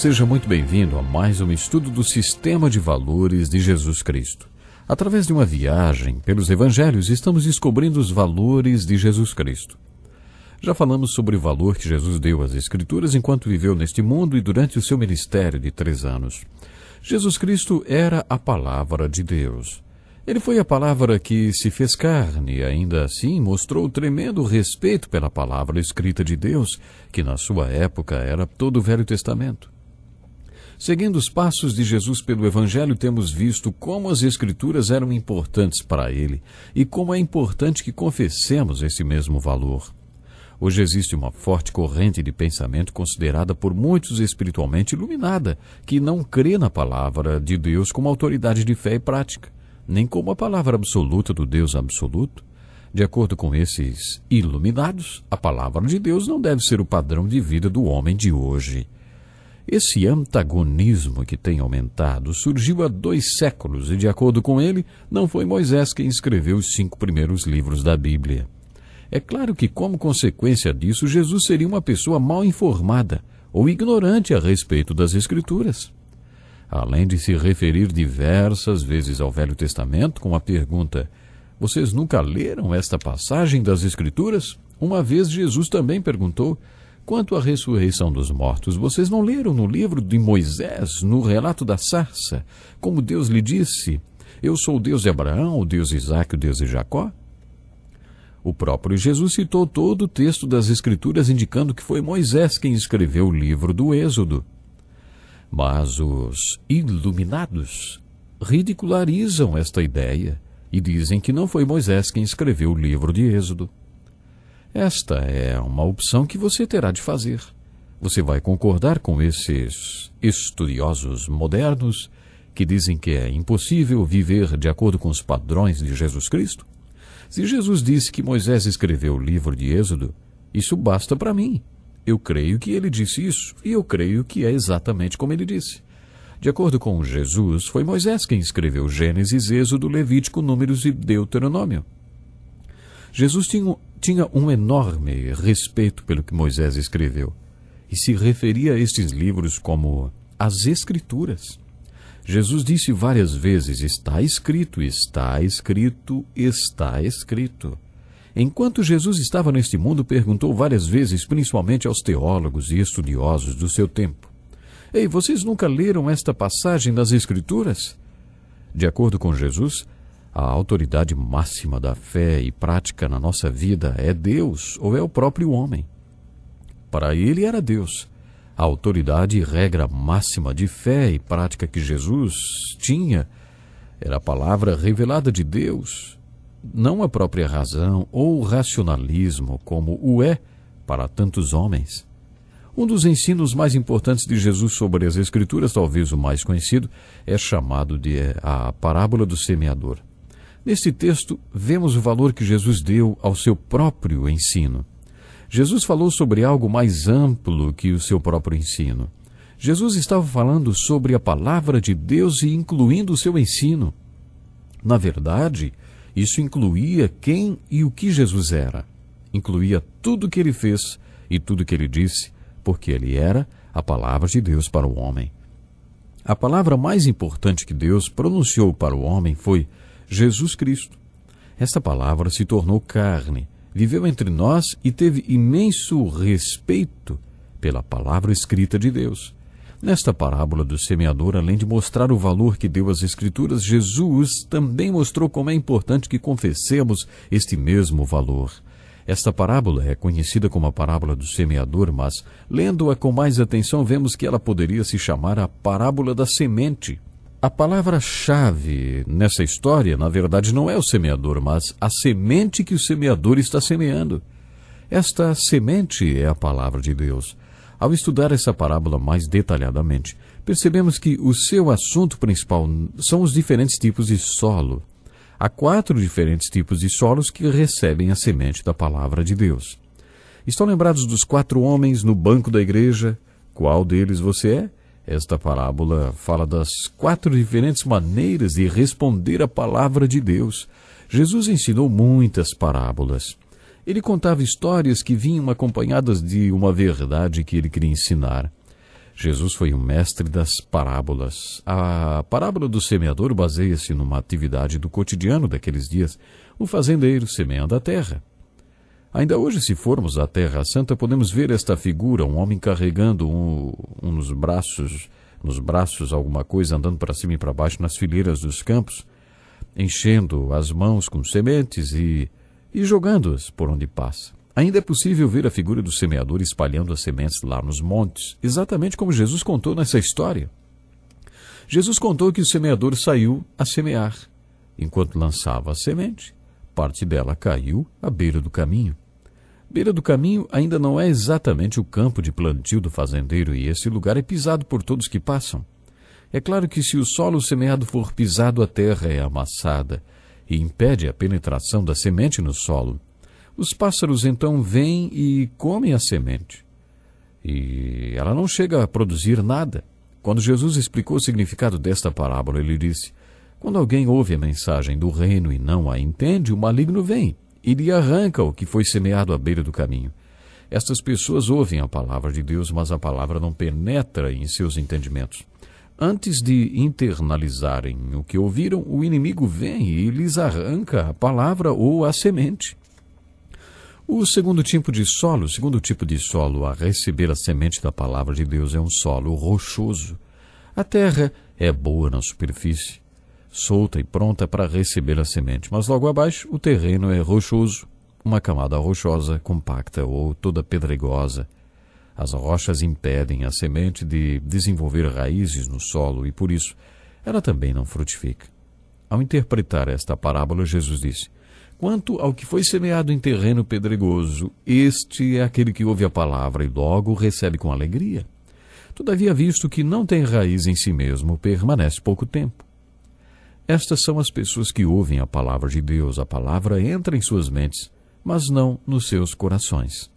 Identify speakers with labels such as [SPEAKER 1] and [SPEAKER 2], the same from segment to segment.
[SPEAKER 1] Seja muito bem-vindo a mais um estudo do Sistema de Valores de Jesus Cristo. Através de uma viagem pelos Evangelhos, estamos descobrindo os valores de Jesus Cristo. Já falamos sobre o valor que Jesus deu às Escrituras enquanto viveu neste mundo e durante o seu ministério de três anos. Jesus Cristo era a palavra de Deus. Ele foi a palavra que se fez carne e ainda assim mostrou tremendo respeito pela palavra escrita de Deus, que na sua época era todo o Velho Testamento. Seguindo os passos de Jesus pelo Evangelho, temos visto como as Escrituras eram importantes para ele e como é importante que confessemos esse mesmo valor. Hoje existe uma forte corrente de pensamento considerada por muitos espiritualmente iluminada, que não crê na palavra de Deus como autoridade de fé e prática, nem como a palavra absoluta do Deus absoluto. De acordo com esses iluminados, a palavra de Deus não deve ser o padrão de vida do homem de hoje esse antagonismo que tem aumentado surgiu há dois séculos e, de acordo com ele, não foi Moisés quem escreveu os cinco primeiros livros da Bíblia. É claro que, como consequência disso, Jesus seria uma pessoa mal informada ou ignorante a respeito das Escrituras. Além de se referir diversas vezes ao Velho Testamento com a pergunta: Vocês nunca leram esta passagem das Escrituras? Uma vez Jesus também perguntou: quanto à ressurreição dos mortos, vocês não leram no livro de Moisés, no relato da sarça, como Deus lhe disse: Eu sou o Deus de Abraão, o Deus de Isaac, o Deus de Jacó? O próprio Jesus citou todo o texto das Escrituras indicando que foi Moisés quem escreveu o livro do Êxodo. Mas os iluminados ridicularizam esta ideia e dizem que não foi Moisés quem escreveu o livro de Êxodo. Esta é uma opção que você terá de fazer. Você vai concordar com esses estudiosos modernos que dizem que é impossível viver de acordo com os padrões de Jesus Cristo? Se Jesus disse que Moisés escreveu o livro de Êxodo, isso basta para mim. Eu creio que ele disse isso, e eu creio que é exatamente como ele disse. De acordo com Jesus, foi Moisés quem escreveu Gênesis, Êxodo, Levítico, Números e Deuteronômio. Jesus tinha, tinha um enorme respeito pelo que Moisés escreveu e se referia a estes livros como as Escrituras. Jesus disse várias vezes: Está escrito, está escrito, está escrito. Enquanto Jesus estava neste mundo, perguntou várias vezes, principalmente aos teólogos e estudiosos do seu tempo: Ei, vocês nunca leram esta passagem das Escrituras? De acordo com Jesus, a autoridade máxima da fé e prática na nossa vida é Deus ou é o próprio homem. Para ele era Deus. A autoridade e regra máxima de fé e prática que Jesus tinha era a palavra revelada de Deus, não a própria razão ou racionalismo como o é para tantos homens. Um dos ensinos mais importantes de Jesus sobre as Escrituras, talvez o mais conhecido, é chamado de é, a parábola do semeador. Neste texto, vemos o valor que Jesus deu ao seu próprio ensino. Jesus falou sobre algo mais amplo que o seu próprio ensino. Jesus estava falando sobre a palavra de Deus e incluindo o seu ensino. Na verdade, isso incluía quem e o que Jesus era. Incluía tudo o que ele fez e tudo o que ele disse, porque ele era a palavra de Deus para o homem. A palavra mais importante que Deus pronunciou para o homem foi Jesus Cristo. Esta palavra se tornou carne, viveu entre nós e teve imenso respeito pela palavra escrita de Deus. Nesta parábola do semeador, além de mostrar o valor que deu às Escrituras, Jesus também mostrou como é importante que confessemos este mesmo valor. Esta parábola é conhecida como a parábola do semeador, mas, lendo-a com mais atenção, vemos que ela poderia se chamar a parábola da semente. A palavra-chave nessa história, na verdade, não é o semeador, mas a semente que o semeador está semeando. Esta semente é a palavra de Deus. Ao estudar essa parábola mais detalhadamente, percebemos que o seu assunto principal são os diferentes tipos de solo. Há quatro diferentes tipos de solos que recebem a semente da palavra de Deus. Estão lembrados dos quatro homens no banco da igreja? Qual deles você é? Esta parábola fala das quatro diferentes maneiras de responder à palavra de Deus. Jesus ensinou muitas parábolas. Ele contava histórias que vinham acompanhadas de uma verdade que ele queria ensinar. Jesus foi o mestre das parábolas. A parábola do semeador baseia-se numa atividade do cotidiano daqueles dias. O fazendeiro semeando a terra. Ainda hoje, se formos à Terra Santa, podemos ver esta figura, um homem carregando um, um nos braços, nos braços alguma coisa, andando para cima e para baixo nas fileiras dos campos, enchendo as mãos com sementes e, e jogando-as por onde passa. Ainda é possível ver a figura do semeador espalhando as sementes lá nos montes, exatamente como Jesus contou nessa história. Jesus contou que o semeador saiu a semear. Enquanto lançava a semente, parte dela caiu à beira do caminho. Beira do caminho ainda não é exatamente o campo de plantio do fazendeiro e esse lugar é pisado por todos que passam. É claro que se o solo semeado for pisado, a terra é amassada e impede a penetração da semente no solo. Os pássaros então vêm e comem a semente. E ela não chega a produzir nada. Quando Jesus explicou o significado desta parábola, ele disse: Quando alguém ouve a mensagem do reino e não a entende, o maligno vem ele arranca o que foi semeado à beira do caminho. Estas pessoas ouvem a palavra de Deus, mas a palavra não penetra em seus entendimentos. Antes de internalizarem o que ouviram, o inimigo vem e lhes arranca a palavra ou a semente. O segundo tipo de solo, o segundo tipo de solo a receber a semente da palavra de Deus é um solo rochoso. A terra é boa na superfície, solta e pronta para receber a semente, mas logo abaixo o terreno é rochoso, uma camada rochosa compacta ou toda pedregosa. As rochas impedem a semente de desenvolver raízes no solo e por isso ela também não frutifica. Ao interpretar esta parábola, Jesus disse: Quanto ao que foi semeado em terreno pedregoso, este é aquele que ouve a palavra e logo recebe com alegria. Todavia, visto que não tem raiz em si mesmo, permanece pouco tempo. Estas são as pessoas que ouvem a palavra de Deus, a palavra entra em suas mentes, mas não nos seus corações.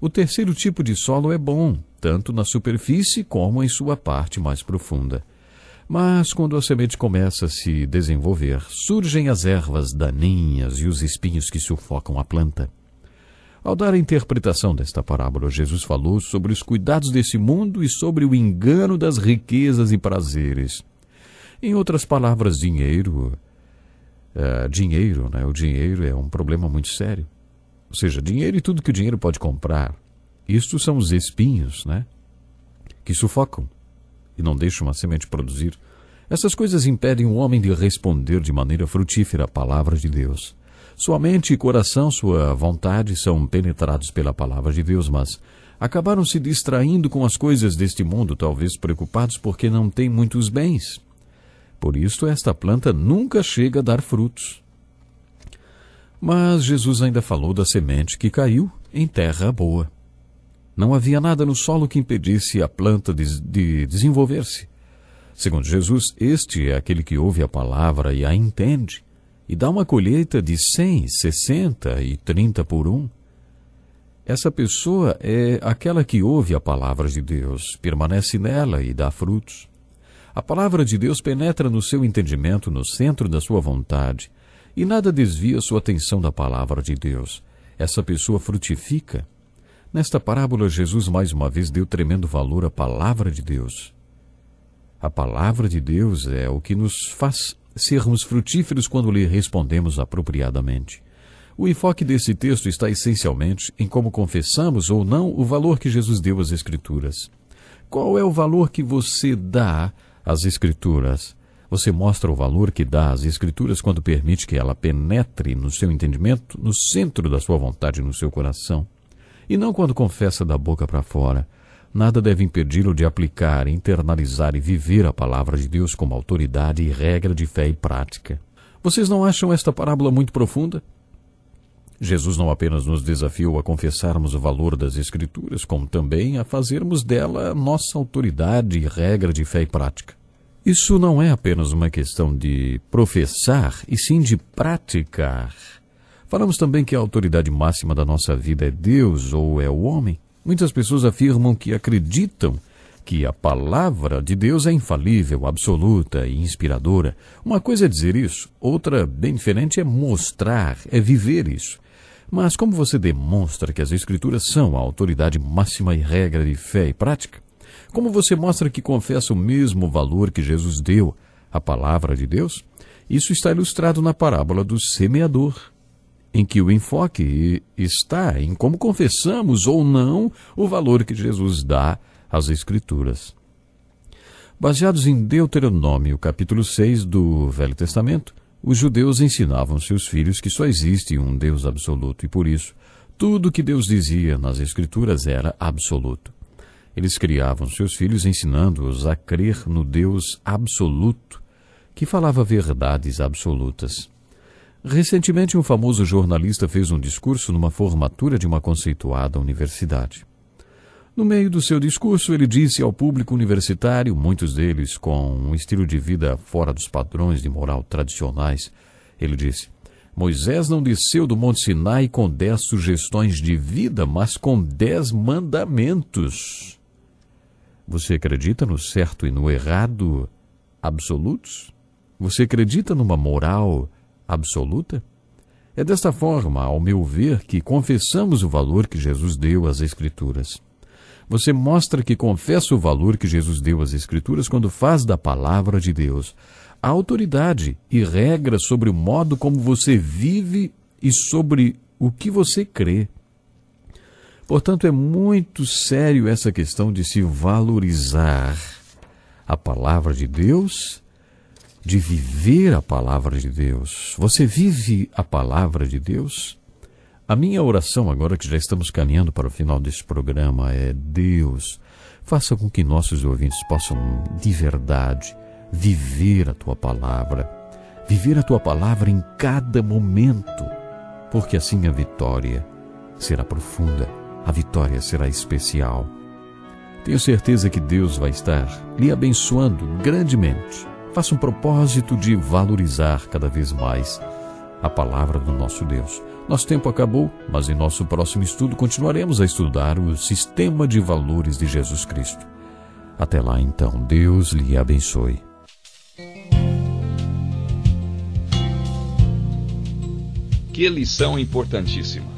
[SPEAKER 1] O terceiro tipo de solo é bom, tanto na superfície como em sua parte mais profunda. Mas quando a semente começa a se desenvolver, surgem as ervas daninhas e os espinhos que sufocam a planta. Ao dar a interpretação desta parábola, Jesus falou sobre os cuidados desse mundo e sobre o engano das riquezas e prazeres. Em outras palavras, dinheiro. É, dinheiro, né? O dinheiro é um problema muito sério. Ou seja, dinheiro e tudo que o dinheiro pode comprar. Isto são os espinhos, né? Que sufocam e não deixam uma semente produzir. Essas coisas impedem o homem de responder de maneira frutífera à palavra de Deus. Sua mente e coração, sua vontade são penetrados pela palavra de Deus, mas acabaram se distraindo com as coisas deste mundo, talvez preocupados porque não têm muitos bens. Por isso, esta planta nunca chega a dar frutos. Mas Jesus ainda falou da semente que caiu em terra boa. Não havia nada no solo que impedisse a planta de, de desenvolver-se. Segundo Jesus, este é aquele que ouve a palavra e a entende, e dá uma colheita de 100, 60 e 30 por um. Essa pessoa é aquela que ouve a palavra de Deus, permanece nela e dá frutos. A palavra de Deus penetra no seu entendimento, no centro da sua vontade, e nada desvia sua atenção da palavra de Deus. Essa pessoa frutifica. Nesta parábola, Jesus mais uma vez deu tremendo valor à palavra de Deus. A palavra de Deus é o que nos faz sermos frutíferos quando lhe respondemos apropriadamente. O enfoque desse texto está essencialmente em como confessamos ou não o valor que Jesus deu às Escrituras. Qual é o valor que você dá as Escrituras. Você mostra o valor que dá às Escrituras quando permite que ela penetre no seu entendimento, no centro da sua vontade, no seu coração. E não quando confessa da boca para fora. Nada deve impedi-lo de aplicar, internalizar e viver a palavra de Deus como autoridade e regra de fé e prática. Vocês não acham esta parábola muito profunda? Jesus não apenas nos desafiou a confessarmos o valor das Escrituras, como também a fazermos dela nossa autoridade e regra de fé e prática. Isso não é apenas uma questão de professar, e sim de praticar. Falamos também que a autoridade máxima da nossa vida é Deus ou é o homem. Muitas pessoas afirmam que acreditam que a palavra de Deus é infalível, absoluta e inspiradora. Uma coisa é dizer isso, outra, bem diferente, é mostrar, é viver isso. Mas como você demonstra que as Escrituras são a autoridade máxima e regra de fé e prática? Como você mostra que confessa o mesmo valor que Jesus deu à palavra de Deus? Isso está ilustrado na parábola do semeador, em que o enfoque está em como confessamos ou não o valor que Jesus dá às Escrituras. Baseados em Deuteronômio, capítulo 6 do Velho Testamento, os judeus ensinavam seus filhos que só existe um Deus absoluto e, por isso, tudo o que Deus dizia nas Escrituras era absoluto. Eles criavam seus filhos ensinando-os a crer no Deus absoluto, que falava verdades absolutas. Recentemente, um famoso jornalista fez um discurso numa formatura de uma conceituada universidade. No meio do seu discurso, ele disse ao público universitário, muitos deles com um estilo de vida fora dos padrões de moral tradicionais, ele disse: Moisés não desceu do Monte Sinai com dez sugestões de vida, mas com dez mandamentos. Você acredita no certo e no errado absolutos? Você acredita numa moral absoluta? É desta forma, ao meu ver, que confessamos o valor que Jesus deu às Escrituras. Você mostra que confessa o valor que Jesus deu às Escrituras quando faz da palavra de Deus a autoridade e regra sobre o modo como você vive e sobre o que você crê. Portanto, é muito sério essa questão de se valorizar a palavra de Deus, de viver a palavra de Deus. Você vive a palavra de Deus? A minha oração, agora que já estamos caminhando para o final deste programa, é: Deus, faça com que nossos ouvintes possam de verdade viver a tua palavra, viver a tua palavra em cada momento, porque assim a vitória será profunda a vitória será especial. Tenho certeza que Deus vai estar lhe abençoando grandemente. Faça um propósito de valorizar cada vez mais a palavra do nosso Deus. Nosso tempo acabou, mas em nosso próximo estudo continuaremos a estudar o sistema de valores de Jesus Cristo. Até lá então, Deus lhe abençoe. Que lição importantíssima!